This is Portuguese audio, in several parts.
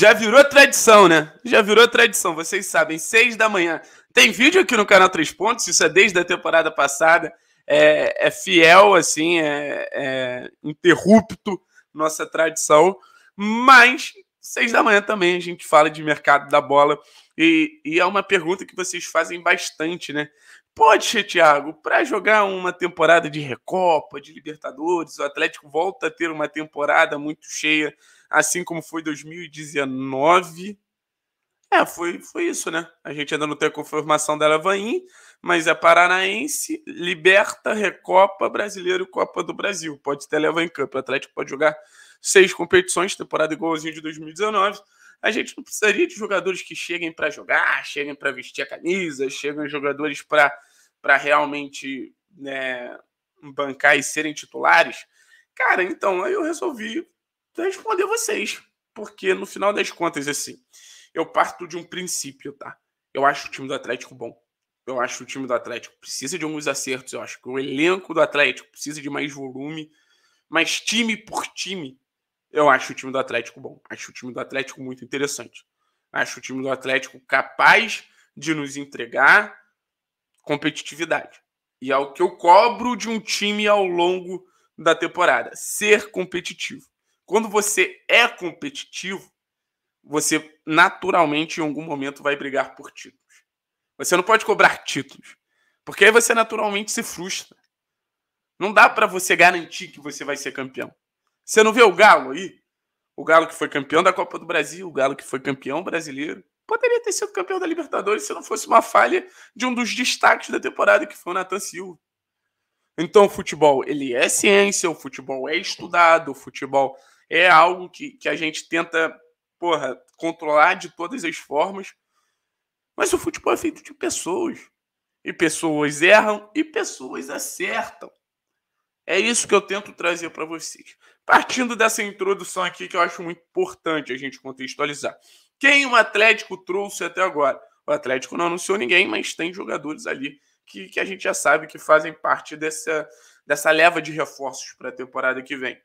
Já virou tradição, né? Já virou tradição, vocês sabem, seis da manhã. Tem vídeo aqui no canal Três Pontos, isso é desde a temporada passada. É, é fiel, assim, é, é interrupto nossa tradição. Mas seis da manhã também a gente fala de mercado da bola. E, e é uma pergunta que vocês fazem bastante, né? pode, Thiago, para jogar uma temporada de Recopa, de Libertadores, o Atlético volta a ter uma temporada muito cheia, assim como foi 2019. É, foi, foi isso, né? A gente ainda não tem a confirmação da Lavaim, mas é Paranaense, Liberta, Recopa, Brasileiro e Copa do Brasil. Pode ter Lavaim Cup. O Atlético pode jogar seis competições, temporada igualzinha de 2019 a gente não precisaria de jogadores que cheguem para jogar, cheguem para vestir a camisa, chegam jogadores para para realmente né, bancar e serem titulares? Cara, então aí eu resolvi responder vocês, porque no final das contas, assim, eu parto de um princípio, tá? Eu acho o time do Atlético bom. Eu acho o time do Atlético precisa de alguns acertos. Eu acho que o elenco do Atlético precisa de mais volume. Mas time por time, eu acho o time do Atlético bom. Acho o time do Atlético muito interessante. Acho o time do Atlético capaz de nos entregar, competitividade. E é o que eu cobro de um time ao longo da temporada: ser competitivo. Quando você é competitivo, você naturalmente em algum momento vai brigar por títulos. Você não pode cobrar títulos, porque aí você naturalmente se frustra. Não dá para você garantir que você vai ser campeão. Você não vê o Galo aí? O Galo que foi campeão da Copa do Brasil, o Galo que foi campeão brasileiro, poderia ter sido campeão da Libertadores se não fosse uma falha de um dos destaques da temporada, que foi o Nathan Silva. Então, o futebol ele é ciência, o futebol é estudado, o futebol é algo que, que a gente tenta porra, controlar de todas as formas. Mas o futebol é feito de pessoas. E pessoas erram e pessoas acertam. É isso que eu tento trazer para vocês. Partindo dessa introdução aqui, que eu acho muito importante a gente contextualizar. Quem o Atlético trouxe até agora? O Atlético não anunciou ninguém, mas tem jogadores ali que, que a gente já sabe que fazem parte dessa, dessa leva de reforços para a temporada que vem.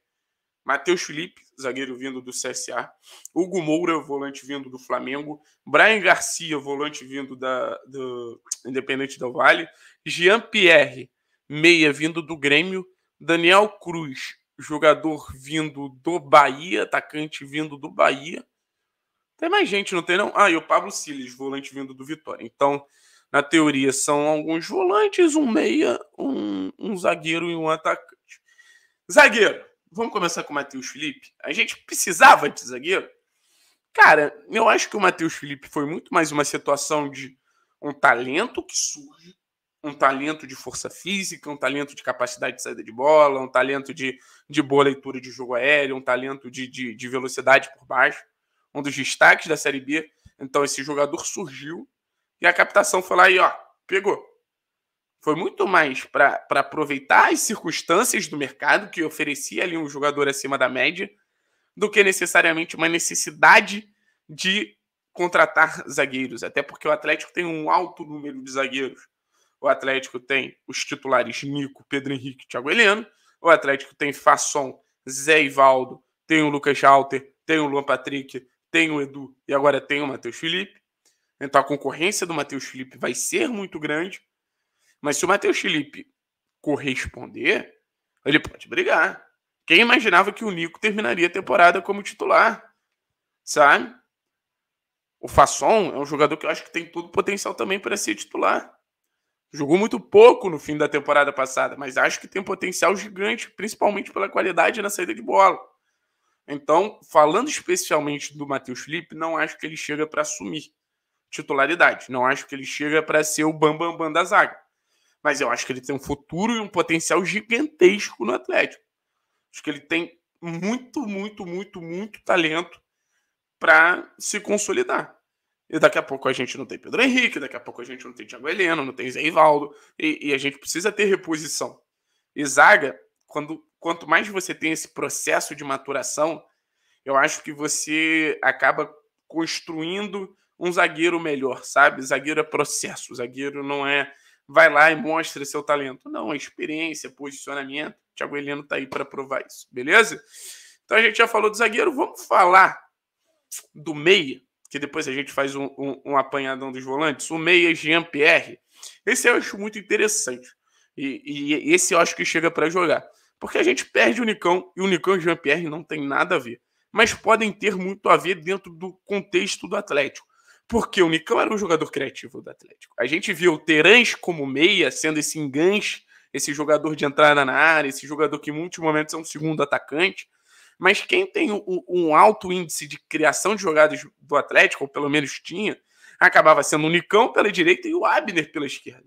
Matheus Felipe, zagueiro vindo do CSA. Hugo Moura, volante vindo do Flamengo. Brian Garcia, volante vindo da, do Independente do Vale. Jean Pierre, meia vindo do Grêmio. Daniel Cruz, jogador vindo do Bahia, atacante vindo do Bahia. Tem mais gente, não tem não? Ah, e o Pablo Siles, volante vindo do Vitória. Então, na teoria, são alguns volantes, um meia, um, um zagueiro e um atacante. Zagueiro, vamos começar com o Matheus Felipe. A gente precisava de zagueiro? Cara, eu acho que o Matheus Felipe foi muito mais uma situação de um talento que surge, um talento de força física, um talento de capacidade de saída de bola, um talento de, de boa leitura de jogo aéreo, um talento de, de, de velocidade por baixo um dos destaques da Série B. Então esse jogador surgiu e a captação foi lá e ó, pegou. Foi muito mais para aproveitar as circunstâncias do mercado que oferecia ali um jogador acima da média do que necessariamente uma necessidade de contratar zagueiros, até porque o Atlético tem um alto número de zagueiros. O Atlético tem os titulares Nico, Pedro Henrique, Thiago Heleno. O Atlético tem Fasson, Zé Ivaldo, tem o Lucas Halter, tem o Luan Patrick, tem o Edu e agora tem o Matheus Felipe. Então a concorrência do Matheus Felipe vai ser muito grande. Mas se o Matheus Felipe corresponder, ele pode brigar. Quem imaginava que o Nico terminaria a temporada como titular? Sabe? O Fasson é um jogador que eu acho que tem todo o potencial também para ser titular. Jogou muito pouco no fim da temporada passada, mas acho que tem potencial gigante, principalmente pela qualidade na saída de bola. Então, falando especialmente do Matheus Felipe, não acho que ele chega para assumir titularidade. Não acho que ele chega para ser o bambambam bam, bam da zaga. Mas eu acho que ele tem um futuro e um potencial gigantesco no Atlético. Acho que ele tem muito, muito, muito, muito talento para se consolidar. E daqui a pouco a gente não tem Pedro Henrique, daqui a pouco a gente não tem Thiago Heleno, não tem Zé Ivaldo, e, e a gente precisa ter reposição. E zaga, quando quanto mais você tem esse processo de maturação, eu acho que você acaba construindo um zagueiro melhor, sabe? Zagueiro é processo, zagueiro não é vai lá e mostra seu talento. Não, é experiência, posicionamento. Thiago Heleno tá aí para provar isso, beleza? Então a gente já falou do zagueiro, vamos falar do meia, que depois a gente faz um, um, um apanhadão dos volantes. O meia Jean-Pierre. Esse eu acho muito interessante. E, e, esse eu acho que chega para jogar. Porque a gente perde o Unicão e o Unicão e Jean-Pierre não tem nada a ver. Mas podem ter muito a ver dentro do contexto do Atlético. Porque o Unicão era um jogador criativo do Atlético. A gente viu o Terãs como meia, sendo esse enganche, esse jogador de entrada na área, esse jogador que em muitos momentos é um segundo atacante. Mas quem tem um alto índice de criação de jogadas do Atlético, ou pelo menos tinha, acabava sendo o Nicão pela direita e o Abner pela esquerda.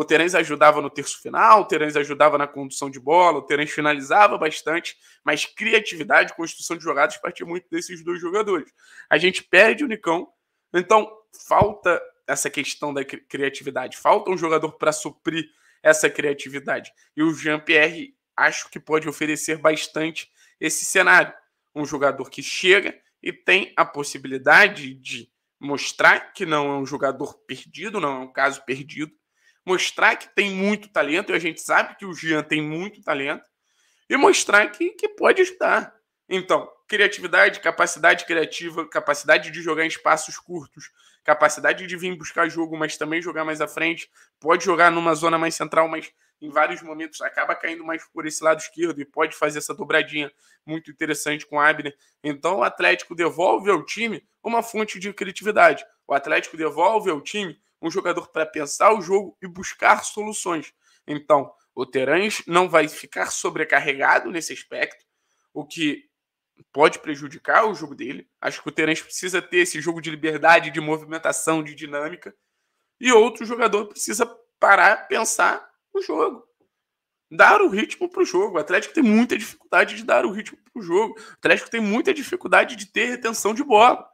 O Terence ajudava no terço final, o Terence ajudava na condução de bola, o Terence finalizava bastante, mas criatividade, construção de jogadas partia muito desses dois jogadores. A gente perde o Nicão, então falta essa questão da criatividade, falta um jogador para suprir essa criatividade. E o Jean-Pierre acho que pode oferecer bastante esse cenário. Um jogador que chega e tem a possibilidade de mostrar que não é um jogador perdido, não é um caso perdido, mostrar que tem muito talento, e a gente sabe que o Jean tem muito talento, e mostrar que, que pode ajudar. Então, criatividade, capacidade criativa, capacidade de jogar em espaços curtos, capacidade de vir buscar jogo, mas também jogar mais à frente, pode jogar numa zona mais central, mas em vários momentos acaba caindo mais por esse lado esquerdo e pode fazer essa dobradinha muito interessante com Abner. Então o Atlético devolve ao time uma fonte de criatividade. O Atlético devolve ao time um jogador para pensar o jogo e buscar soluções. Então, o Terãs não vai ficar sobrecarregado nesse aspecto, o que pode prejudicar o jogo dele. Acho que o Terãs precisa ter esse jogo de liberdade, de movimentação, de dinâmica. E outro jogador precisa parar, pensar o jogo. Dar o ritmo para o jogo. O Atlético tem muita dificuldade de dar o ritmo para o jogo. O Atlético tem muita dificuldade de ter retenção de bola.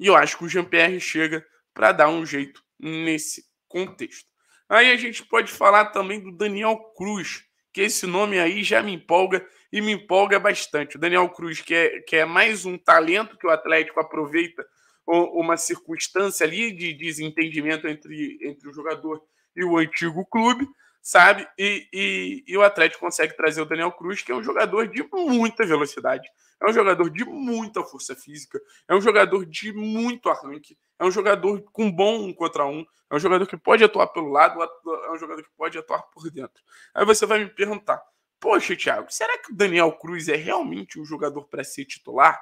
E eu acho que o Jean-Pierre chega para dar um jeito nesse contexto. Aí a gente pode falar também do Daniel Cruz, que esse nome aí já me empolga e me empolga bastante. O Daniel Cruz, que é, que é mais um talento que o Atlético aproveita uma circunstância ali de desentendimento entre, entre o jogador e o antigo clube, sabe? E, e, e, o Atlético consegue trazer o Daniel Cruz, que é um jogador de muita velocidade, é um jogador de muita força física, é um jogador de muito arranque, é um jogador com bom um contra um, é um jogador que pode atuar pelo lado, é um jogador que pode atuar por dentro. Aí você vai me perguntar, poxa, Thiago, será que o Daniel Cruz é realmente um jogador para ser titular?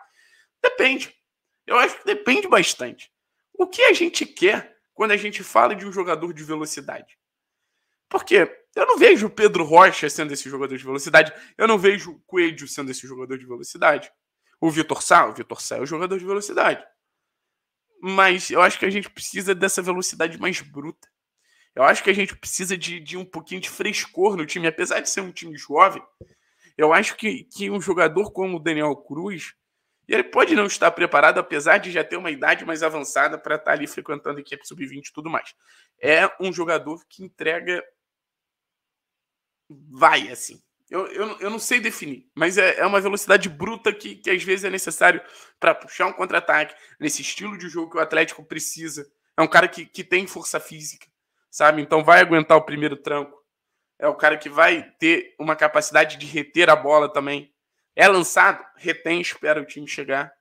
Depende. Eu acho que depende bastante. O que a gente quer quando a gente fala de um jogador de velocidade? Porque eu não vejo o Pedro Rocha sendo esse jogador de velocidade, eu não vejo o Coelho sendo esse jogador de velocidade. O Vitor Sá, o Vitor Sá é o jogador de velocidade mas eu acho que a gente precisa dessa velocidade mais bruta. Eu acho que a gente precisa de, de um pouquinho de frescor no time, apesar de ser um time jovem. Eu acho que, que um jogador como o Daniel Cruz, ele pode não estar preparado, apesar de já ter uma idade mais avançada para estar tá ali frequentando a equipe sub-20 e tudo mais. É um jogador que entrega. Vai, assim. Eu, eu, eu não sei definir, mas é, é uma velocidade bruta que, que às vezes é necessário para puxar um contra-ataque, nesse estilo de jogo que o Atlético precisa. É um cara que, que tem força física, sabe? Então vai aguentar o primeiro tranco. É o cara que vai ter uma capacidade de reter a bola também. É lançado, retém, espera o time chegar.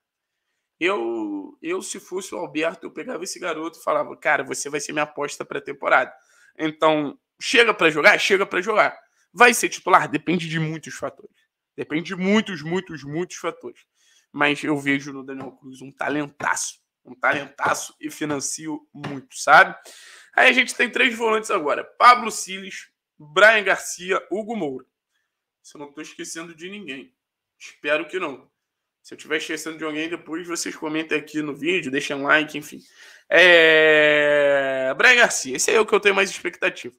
Eu, eu se fosse o Alberto, eu pegava esse garoto e falava: "Cara, você vai ser minha aposta para a temporada". Então, chega para jogar, chega para jogar. Vai ser titular? Depende de muitos fatores. Depende de muitos, muitos, muitos fatores. Mas eu vejo no Daniel Cruz um talentaço. Um talentaço e financio muito, sabe? Aí a gente tem três volantes agora: Pablo Siles, Brian Garcia, Hugo Moura. Se eu não estou esquecendo de ninguém. Espero que não. Se eu estiver esquecendo de alguém, depois vocês comentem aqui no vídeo, deixem um like, enfim. É... Brian Garcia, esse é o que eu tenho mais expectativa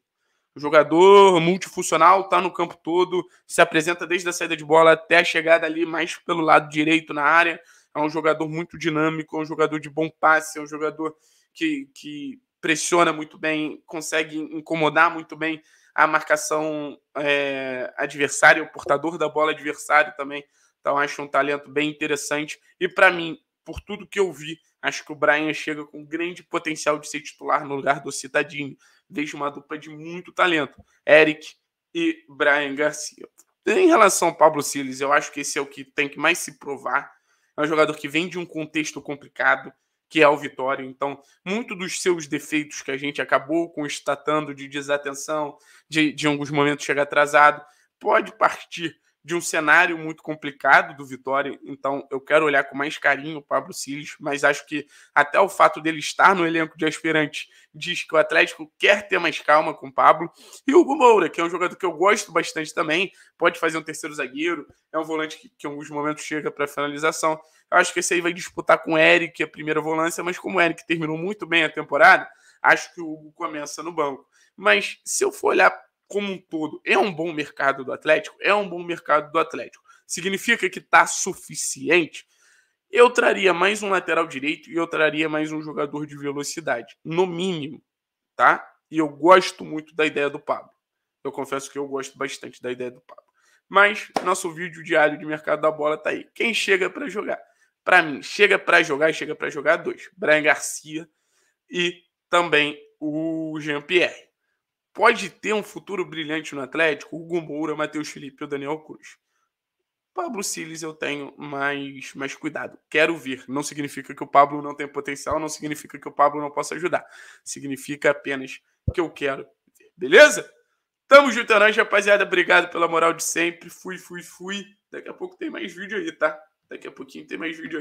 jogador multifuncional está no campo todo, se apresenta desde a saída de bola até a chegada ali mais pelo lado direito na área. É um jogador muito dinâmico, é um jogador de bom passe, é um jogador que, que pressiona muito bem, consegue incomodar muito bem a marcação é, adversária, o portador da bola adversário também. Então acho um talento bem interessante. E para mim, por tudo que eu vi, acho que o Brian chega com grande potencial de ser titular no lugar do Citadinho. Vejo uma dupla de muito talento. Eric e Brian Garcia. Em relação ao Pablo Siles eu acho que esse é o que tem que mais se provar. É um jogador que vem de um contexto complicado, que é o Vitória. Então, muito dos seus defeitos que a gente acabou constatando de desatenção, de, de alguns momentos chegar atrasado, pode partir de um cenário muito complicado do Vitória, então eu quero olhar com mais carinho o Pablo Siles, mas acho que até o fato dele estar no elenco de aspirantes diz que o Atlético quer ter mais calma com o Pablo. E o Hugo Moura, que é um jogador que eu gosto bastante também, pode fazer um terceiro zagueiro, é um volante que, que em alguns momentos chega para finalização. Eu acho que esse aí vai disputar com o Eric a primeira volância, mas como o Eric terminou muito bem a temporada, acho que o Hugo começa no banco. Mas se eu for olhar como um todo é um bom mercado do Atlético? É um bom mercado do Atlético. Significa que está suficiente? Eu traria mais um lateral direito e eu traria mais um jogador de velocidade, no mínimo, tá? E eu gosto muito da ideia do Pablo. Eu confesso que eu gosto bastante da ideia do Pablo. Mas nosso vídeo diário de mercado da bola tá aí. Quem chega para jogar? Para mim, chega para jogar e chega para jogar dois: Brian Garcia e também o Jean Pierre pode ter um futuro brilhante no Atlético, Hugo Moura, Matheus Felipe ou Daniel Cruz. Pablo Siles eu tenho mais, mais cuidado. Quero vir. Não significa que o Pablo não tem potencial, não significa que o Pablo não possa ajudar. Significa apenas que eu quero. Beleza? Tamo junto, é rapaziada. Obrigado pela moral de sempre. Fui, fui, fui. Daqui a pouco tem mais vídeo aí, tá? Daqui a pouquinho tem mais vídeo aí.